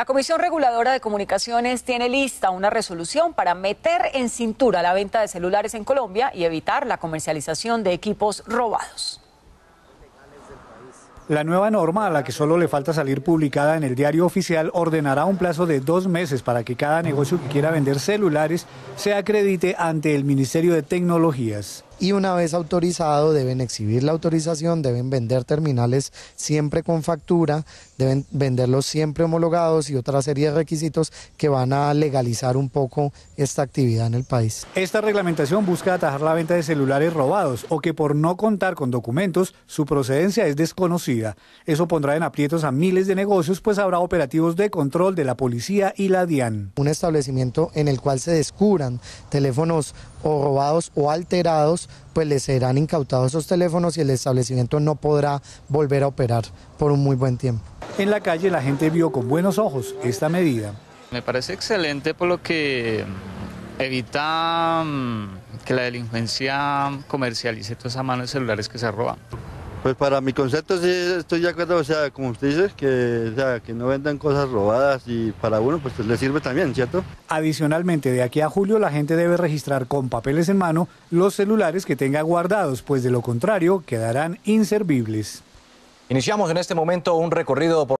La Comisión Reguladora de Comunicaciones tiene lista una resolución para meter en cintura la venta de celulares en Colombia y evitar la comercialización de equipos robados. La nueva norma, a la que solo le falta salir publicada en el diario oficial, ordenará un plazo de dos meses para que cada negocio que quiera vender celulares se acredite ante el Ministerio de Tecnologías y una vez autorizado deben exhibir la autorización, deben vender terminales siempre con factura, deben venderlos siempre homologados y otra serie de requisitos que van a legalizar un poco esta actividad en el país. Esta reglamentación busca atajar la venta de celulares robados o que por no contar con documentos su procedencia es desconocida. Eso pondrá en aprietos a miles de negocios pues habrá operativos de control de la policía y la DIAN. Un establecimiento en el cual se descubran teléfonos robados o alterados pues les serán incautados esos teléfonos y el establecimiento no podrá volver a operar por un muy buen tiempo. En la calle la gente vio con buenos ojos esta medida. Me parece excelente por lo que mm, evita mm, que la delincuencia comercialice toda esa mano de celulares que se roban. Pues para mi concepto sí estoy de acuerdo, o sea, como usted dice, que, que no vendan cosas robadas y para uno pues, pues le sirve también, ¿cierto? Adicionalmente, de aquí a julio la gente debe registrar con papeles en mano los celulares que tenga guardados, pues de lo contrario quedarán inservibles. Iniciamos en este momento un recorrido por...